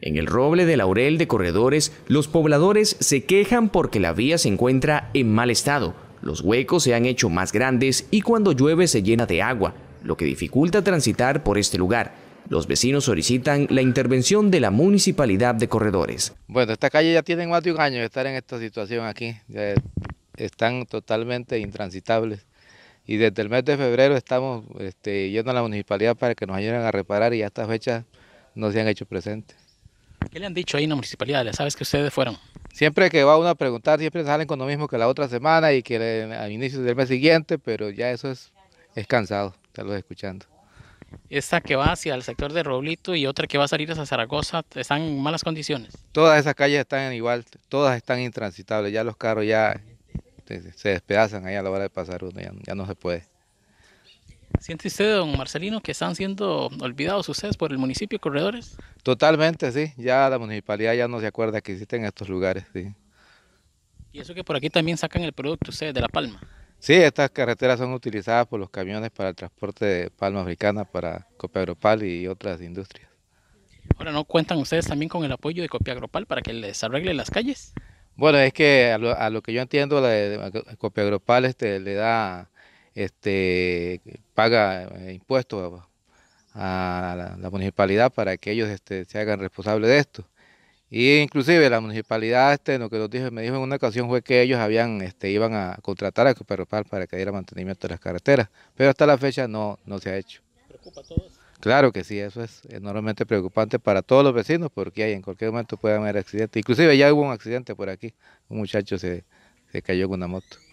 En el roble de Laurel de Corredores, los pobladores se quejan porque la vía se encuentra en mal estado. Los huecos se han hecho más grandes y cuando llueve se llena de agua, lo que dificulta transitar por este lugar. Los vecinos solicitan la intervención de la Municipalidad de Corredores. Bueno, esta calle ya tiene más de un año de estar en esta situación aquí. están totalmente intransitables. Y desde el mes de febrero estamos este, yendo a la municipalidad para que nos ayuden a reparar y hasta fecha no se han hecho presentes. ¿Qué le han dicho ahí en la municipalidad? sabes que ustedes fueron? Siempre que va uno a preguntar, siempre salen con lo mismo que la otra semana y que al inicio del mes siguiente, pero ya eso es, es cansado, los escuchando. Esta que va hacia el sector de Roblito y otra que va a salir hacia Zaragoza, ¿están en malas condiciones? Todas esas calles están igual, todas están intransitables, ya los carros ya se, despedazan ahí a la hora de pasar uno, ya no se puede. ¿Siente usted, don Marcelino, que están siendo olvidados ustedes por el municipio Corredores? Totalmente, sí. Ya la municipalidad ya no se acuerda que existen estos lugares, sí. Y eso que por aquí también sacan el producto ustedes de La Palma. Sí, estas carreteras son utilizadas por los camiones para el transporte de palma africana para Copiagropal y otras industrias. Ahora, ¿no cuentan ustedes también con el apoyo de Agropal para que les arregle las calles? Bueno, es que a lo, que yo entiendo, la de este, le da este, paga eh, impuestos a, la, municipalidad para que ellos este, se hagan responsables de esto. Y inclusive la municipalidad este, lo que nos me dijo en una ocasión fue que ellos habían, este, iban a contratar a Cooperpal para que diera mantenimiento de las carreteras, pero hasta la fecha no, no se ha hecho. ¿Preocupa a todos? Claro que sí, eso es enormemente preocupante para todos los vecinos porque en cualquier momento puede haber accidente Inclusive ya hubo un accidente por aquí, un muchacho se, se cayó con una moto.